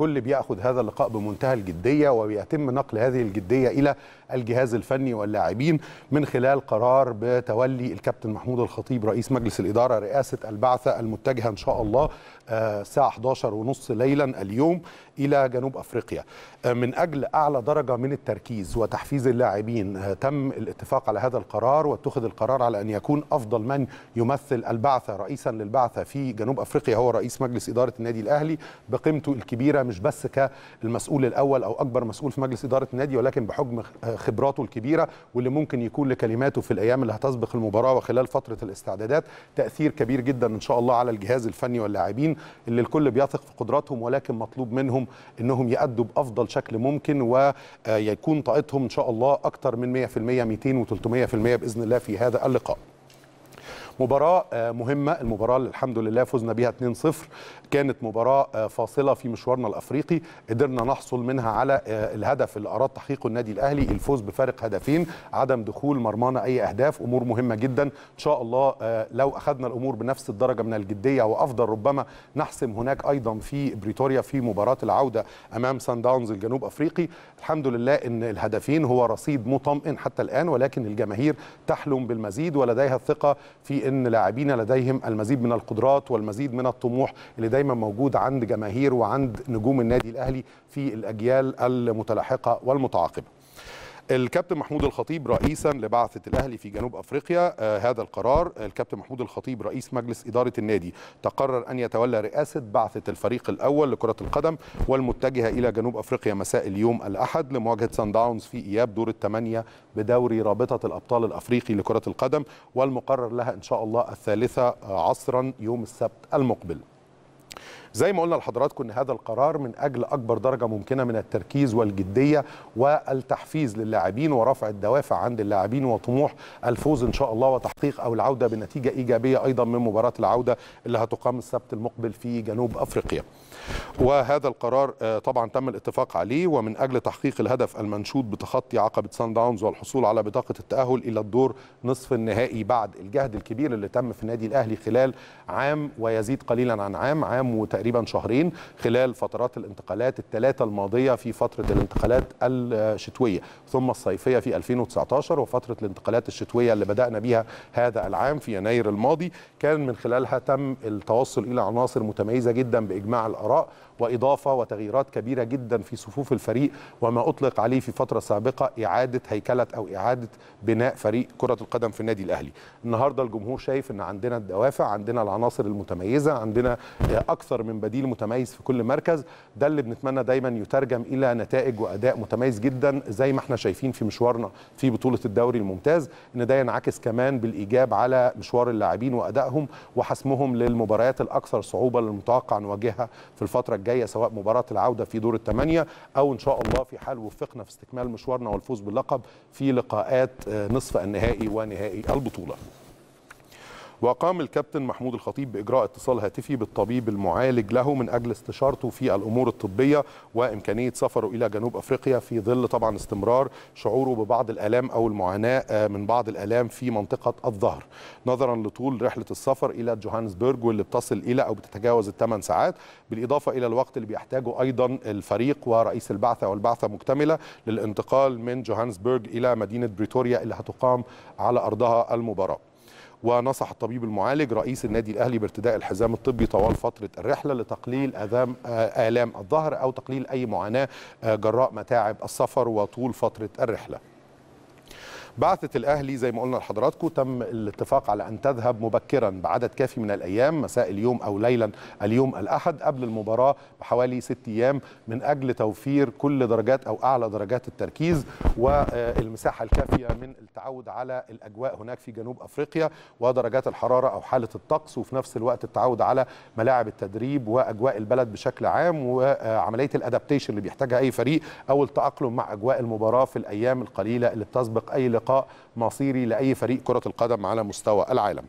الكل بياخد هذا اللقاء بمنتهى الجديه وبيتم نقل هذه الجديه الى الجهاز الفني واللاعبين من خلال قرار بتولي الكابتن محمود الخطيب رئيس مجلس الاداره رئاسه البعثه المتجهه ان شاء الله آه، الساعة 11 ونص ليلا اليوم إلى جنوب أفريقيا آه، من أجل أعلى درجة من التركيز وتحفيز اللاعبين آه، تم الاتفاق على هذا القرار واتخذ القرار على أن يكون أفضل من يمثل البعثة رئيسا للبعثة في جنوب أفريقيا هو رئيس مجلس إدارة النادي الأهلي بقيمته الكبيرة مش بس كالمسؤول الأول أو أكبر مسؤول في مجلس إدارة النادي ولكن بحجم خبراته الكبيرة واللي ممكن يكون لكلماته في الأيام اللي هتسبق المباراة وخلال فترة الاستعدادات تأثير كبير جدا إن شاء الله على الجهاز الفني واللاعبين المدربين اللي الكل بيثق في قدراتهم ولكن مطلوب منهم انهم يأدوا بافضل شكل ممكن ويكون طاقتهم ان شاء الله اكثر من 100% 200 و300% باذن الله في هذا اللقاء. مباراة مهمة المباراة اللي الحمد لله فزنا بيها 2-0 كانت مباراة آه، فاصلة في مشوارنا الأفريقي قدرنا نحصل منها على آه، الهدف اللي أراد تحقيقه النادي الأهلي الفوز بفارق هدفين عدم دخول مرمانا أي أهداف أمور مهمة جدا إن شاء الله آه، لو أخذنا الأمور بنفس الدرجة من الجدية وأفضل ربما نحسم هناك أيضا في بريتوريا في مباراة العودة أمام سان داونز الجنوب أفريقي الحمد لله أن الهدفين هو رصيد مطمئن حتى الآن ولكن الجماهير تحلم بالمزيد ولديها الثقة في أن لاعبينا لديهم المزيد من القدرات والمزيد من الطموح لديهم دايما موجود عند جماهير وعند نجوم النادي الاهلي في الاجيال المتلاحقه والمتعاقبه الكابتن محمود الخطيب رئيسا لبعثة الأهلي في جنوب أفريقيا آه هذا القرار الكابتن محمود الخطيب رئيس مجلس إدارة النادي تقرر أن يتولى رئاسة بعثة الفريق الأول لكرة القدم والمتجهة إلى جنوب أفريقيا مساء اليوم الأحد لمواجهة سان داونز في إياب دور الثمانية بدوري رابطة الأبطال الأفريقي لكرة القدم والمقرر لها إن شاء الله الثالثة آه، عصرا يوم السبت المقبل زي ما قلنا لحضراتكم ان هذا القرار من اجل اكبر درجه ممكنه من التركيز والجديه والتحفيز للاعبين ورفع الدوافع عند اللاعبين وطموح الفوز ان شاء الله وتحقيق او العوده بنتيجه ايجابيه ايضا من مباراه العوده اللي هتقام السبت المقبل في جنوب افريقيا وهذا القرار آه، طبعا تم الاتفاق عليه ومن اجل تحقيق الهدف المنشود بتخطي عقبه سان داونز والحصول على بطاقه التاهل الى الدور نصف النهائي بعد الجهد الكبير اللي تم في النادي الاهلي خلال عام ويزيد قليلا عن عام عام وتقريبا شهرين خلال فترات الانتقالات الثلاثه الماضيه في فتره الانتقالات الشتويه ثم الصيفيه في 2019 وفتره الانتقالات الشتويه اللي بدانا بها هذا العام في يناير الماضي كان من خلالها تم التوصل الى عناصر متميزه جدا باجماع الاراء الآراء وإضافة وتغييرات كبيرة جدا في صفوف الفريق وما أطلق عليه في فترة سابقة إعادة هيكلة أو إعادة بناء فريق كرة القدم في النادي الأهلي النهاردة الجمهور شايف أن عندنا الدوافع عندنا العناصر المتميزة عندنا أكثر من بديل متميز في كل مركز ده اللي بنتمنى دايما يترجم إلى نتائج وأداء متميز جدا زي ما احنا شايفين في مشوارنا في بطولة الدوري الممتاز أن ده ينعكس كمان بالإيجاب على مشوار اللاعبين وأدائهم وحسمهم للمباريات الأكثر صعوبة للمتوقع نواجهها في الفتره الجايه سواء مباراه العوده في دور الثمانيه او ان شاء الله في حال وفقنا في استكمال مشوارنا والفوز باللقب في لقاءات آه، نصف النهائي ونهائي البطوله وقام الكابتن محمود الخطيب باجراء اتصال هاتفي بالطبيب المعالج له من اجل استشارته في الامور الطبيه وامكانيه سفره الى جنوب افريقيا في ظل طبعا استمرار شعوره ببعض الالام او المعاناه آه، من بعض الالام في منطقه الظهر نظرا لطول رحله السفر الى جوهانسبرج واللي بتصل الى او بتتجاوز الثمان ساعات بالاضافه الى الوقت اللي بيحتاجه ايضا الفريق ورئيس البعثه والبعثه مكتمله للانتقال من جوهانسبرج الى مدينه بريتوريا اللي هتقام على ارضها المباراه ونصح الطبيب المعالج رئيس النادي الأهلي بارتداء الحزام الطبي طوال فترة الرحلة لتقليل أذام آه، آلام الظهر أو تقليل أي معاناة آه، جراء متاعب السفر وطول فترة الرحلة بعثة الأهلي زي ما قلنا لحضراتكم تم الاتفاق على أن تذهب مبكرا بعدد كافي من الأيام مساء اليوم أو ليلا اليوم الأحد قبل المباراة بحوالي ست أيام من أجل توفير كل درجات أو أعلى درجات التركيز والمساحة الكافية من التعود على الأجواء هناك في جنوب أفريقيا ودرجات الحرارة أو حالة الطقس وفي نفس الوقت التعود على ملاعب التدريب وأجواء البلد بشكل عام وعملية الأدابتيشن اللي بيحتاجها أي فريق أو التأقلم مع أجواء المباراة في الأيام القليلة اللي بتسبق أي لقاء مصيري لاي فريق كره القدم على مستوى العالم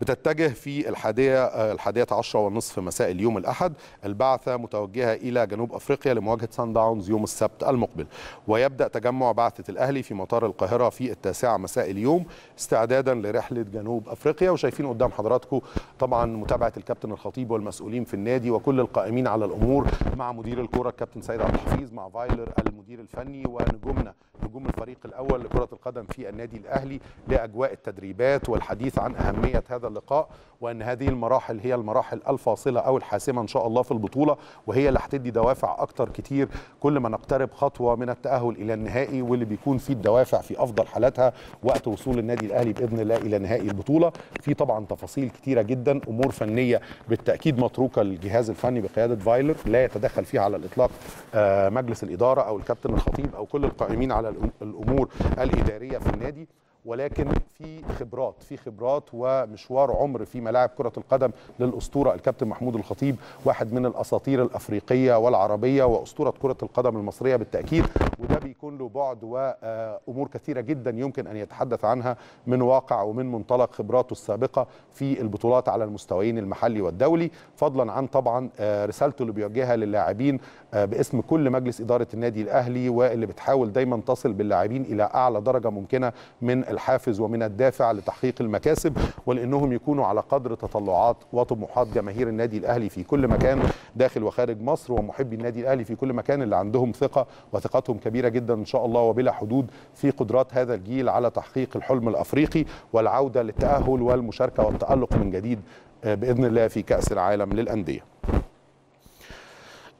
بتتجه في الحادية الحادية عشرة والنصف مساء اليوم الأحد البعثة متوجهة إلى جنوب أفريقيا لمواجهة سان داونز يوم السبت المقبل ويبدأ تجمع بعثة الأهلي في مطار القاهرة في التاسعة مساء اليوم استعدادا لرحلة جنوب أفريقيا وشايفين قدام حضراتكم طبعا متابعة الكابتن الخطيب والمسؤولين في النادي وكل القائمين على الأمور مع مدير الكورة الكابتن سيد عبد الحفيظ مع فايلر المدير الفني ونجومنا نجوم الفريق الاول لكره القدم في النادي الاهلي لاجواء التدريبات والحديث عن اهميه هذا اللقاء وان هذه المراحل هي المراحل الفاصله او الحاسمه ان شاء الله في البطوله وهي اللي هتدي دوافع اكتر كتير كل ما نقترب خطوه من التاهل الى النهائي واللي بيكون فيه الدوافع في افضل حالاتها وقت وصول النادي الاهلي باذن الله الى نهائي البطوله في طبعا تفاصيل كتيره جدا امور فنيه بالتاكيد متروكه للجهاز الفني بقياده فايلر لا يتدخل فيها على الاطلاق آه، مجلس الاداره او الكابتن الخطيب او كل القائمين على الامور الاداريه في النادي ولكن في خبرات في خبرات ومشوار عمر في ملاعب كره القدم للاسطوره الكابتن محمود الخطيب واحد من الاساطير الافريقيه والعربيه واسطوره كره القدم المصريه بالتاكيد وده بيكون له بعد وامور كثيره جدا يمكن ان يتحدث عنها من واقع ومن منطلق خبراته السابقه في البطولات على المستويين المحلي والدولي فضلا عن طبعا آه، رسالته اللي بيوجهها للاعبين آه، باسم كل مجلس اداره النادي الاهلي واللي بتحاول دايما تصل باللاعبين الى اعلى درجه ممكنه من الحافز ومن الدافع لتحقيق المكاسب ولانهم يكونوا على قدر تطلعات وطموحات جماهير النادي الاهلي في كل مكان داخل وخارج مصر ومحبي النادي الاهلي في كل مكان اللي عندهم ثقه وثقتهم كبيره جدا شاء الله وبلا حدود في قدرات هذا الجيل على تحقيق الحلم الافريقي والعوده للتاهل والمشاركه والتالق من جديد آه، باذن الله في كاس العالم للانديه.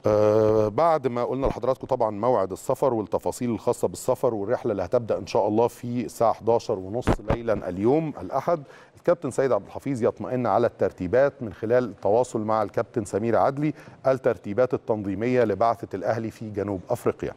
آه، بعد ما قلنا لحضراتكم طبعا موعد السفر والتفاصيل الخاصة بالسفر والرحلة اللي هتبدأ إن شاء الله في الساعة 11 ونص ليلا اليوم الأحد الكابتن سيد عبد الحفيظ يطمئن على الترتيبات من خلال التواصل مع الكابتن سمير عدلي الترتيبات التنظيمية لبعثة الأهلي في جنوب أفريقيا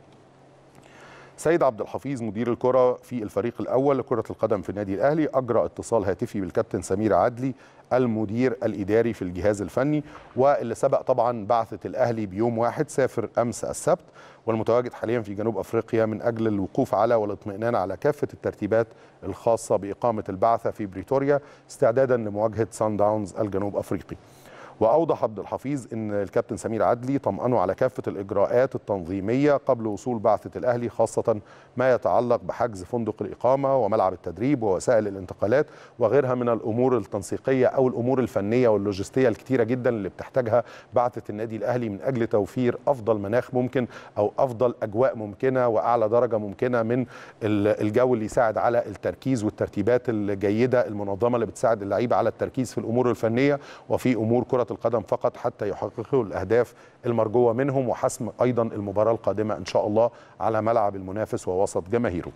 سيد عبد الحفيظ مدير الكرة في الفريق الأول لكرة القدم في النادي الأهلي أجرى اتصال هاتفي بالكابتن سمير عدلي المدير الإداري في الجهاز الفني واللي سبق طبعا بعثة الأهلي بيوم واحد سافر أمس السبت والمتواجد حاليا في جنوب أفريقيا من أجل الوقوف على والاطمئنان على كافة الترتيبات الخاصة بإقامة البعثة في بريتوريا استعدادا لمواجهة سان داونز الجنوب أفريقي واوضح عبد الحفيظ ان الكابتن سمير عدلي طمأنه على كافه الاجراءات التنظيميه قبل وصول بعثه الاهلي خاصه ما يتعلق بحجز فندق الاقامه وملعب التدريب ووسائل الانتقالات وغيرها من الامور التنسيقيه او الامور الفنيه واللوجستيه الكتيره جدا اللي بتحتاجها بعثه النادي الاهلي من اجل توفير افضل مناخ ممكن او افضل اجواء ممكنه واعلى درجه ممكنه من الجو اللي يساعد على التركيز والترتيبات الجيده المنظمه اللي بتساعد اللعيبه على التركيز في الامور الفنيه وفي امور كره القدم فقط حتى يحققوا الأهداف المرجوة منهم وحسم أيضا المباراة القادمة إن شاء الله على ملعب المنافس ووسط جماهيره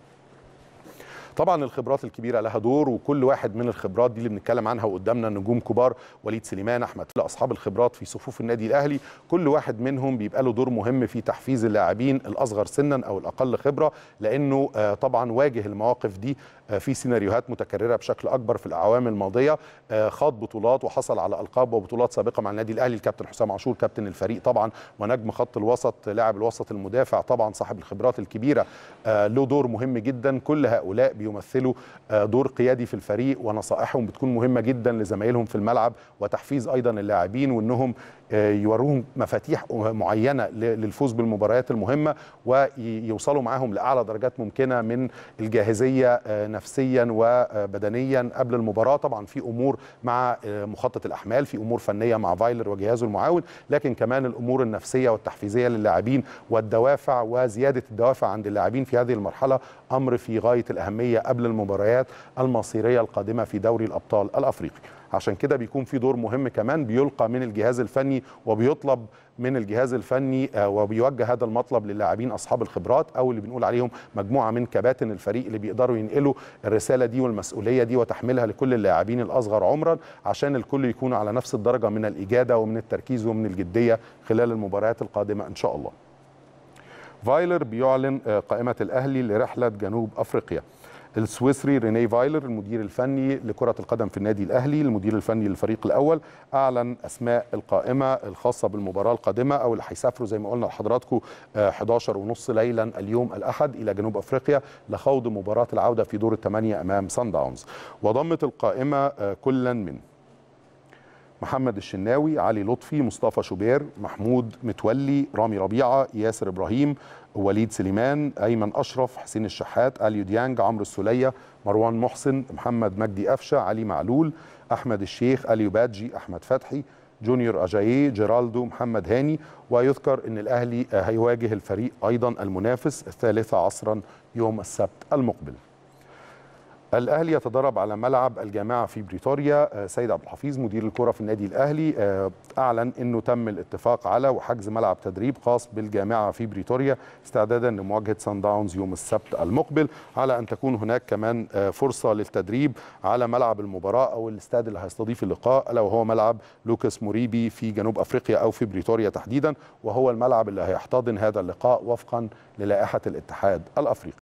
طبعا الخبرات الكبيره لها دور وكل واحد من الخبرات دي اللي بنتكلم عنها قدامنا نجوم كبار وليد سليمان احمد اصحاب الخبرات في صفوف النادي الاهلي كل واحد منهم بيبقى له دور مهم في تحفيز اللاعبين الاصغر سنا او الاقل خبره لانه آه، طبعا واجه المواقف دي آه، في سيناريوهات متكرره بشكل اكبر في الاعوام الماضيه آه، خاض بطولات وحصل على القاب وبطولات سابقه مع النادي الاهلي الكابتن حسام عاشور كابتن الفريق طبعا ونجم خط الوسط لاعب الوسط المدافع طبعا صاحب الخبرات الكبيره آه، له دور مهم جدا كل هؤلاء بيمثلوا دور قيادي في الفريق ونصائحهم بتكون مهمه جدا لزمايلهم في الملعب وتحفيز ايضا اللاعبين وانهم يوروهم مفاتيح معينه للفوز بالمباريات المهمه ويوصلوا معاهم لاعلى درجات ممكنه من الجاهزيه نفسيا وبدنيا قبل المباراه طبعا في امور مع آه، مخطط الاحمال في امور فنيه مع فايلر وجهازه المعاون لكن كمان الامور النفسيه والتحفيزيه للاعبين والدوافع وزياده الدوافع عند اللاعبين في هذه المرحله امر في غايه الاهميه قبل المباريات المصيريه القادمه في دوري الابطال الافريقي عشان كده بيكون في دور مهم كمان بيلقى من الجهاز الفني وبيطلب من الجهاز الفني آه، وبيوجه هذا المطلب للاعبين اصحاب الخبرات او اللي بنقول عليهم مجموعه من كباتن الفريق اللي بيقدروا ينقلوا الرساله دي والمسؤوليه دي وتحملها لكل اللاعبين الاصغر عمرا عشان الكل يكون على نفس الدرجه من الاجاده ومن التركيز ومن الجديه خلال المباريات القادمه ان شاء الله. فايلر بيعلن آه، قائمه الاهلي لرحله جنوب افريقيا. السويسري ريني فايلر المدير الفني لكرة القدم في النادي الأهلي المدير الفني للفريق الأول أعلن أسماء القائمة الخاصة بالمباراة القادمة أو اللي هيسافروا زي ما قلنا لحضراتكم 11 آه، ونص ليلا اليوم الأحد إلى جنوب أفريقيا لخوض مباراة العودة في دور الثمانية أمام سان داونز وضمت القائمة آه، كلا من محمد الشناوي علي لطفي مصطفى شوبير محمود متولي رامي ربيعه ياسر ابراهيم وليد سليمان ايمن اشرف حسين الشحات اليو ديانج عمرو السليه مروان محسن محمد مجدي قفشه علي معلول احمد الشيخ اليو بادجي احمد فتحي جونيور اجاييه جيرالدو محمد هاني ويذكر ان الاهلي هيواجه الفريق ايضا المنافس الثالثه عصرا يوم السبت المقبل الاهلي يتدرب على ملعب الجامعه في بريتوريا آه، سيد عبد الحفيظ مدير الكره في النادي الاهلي آه، اعلن انه تم الاتفاق على وحجز ملعب تدريب خاص بالجامعه في بريتوريا استعدادا لمواجهه سان داونز يوم السبت المقبل على ان تكون هناك كمان آه، فرصه للتدريب على ملعب المباراه او الاستاد اللي هيستضيف اللقاء الا وهو ملعب لوكاس موريبي في جنوب افريقيا او في بريتوريا تحديدا وهو الملعب اللي هيحتضن هذا اللقاء وفقا للائحه الاتحاد الافريقي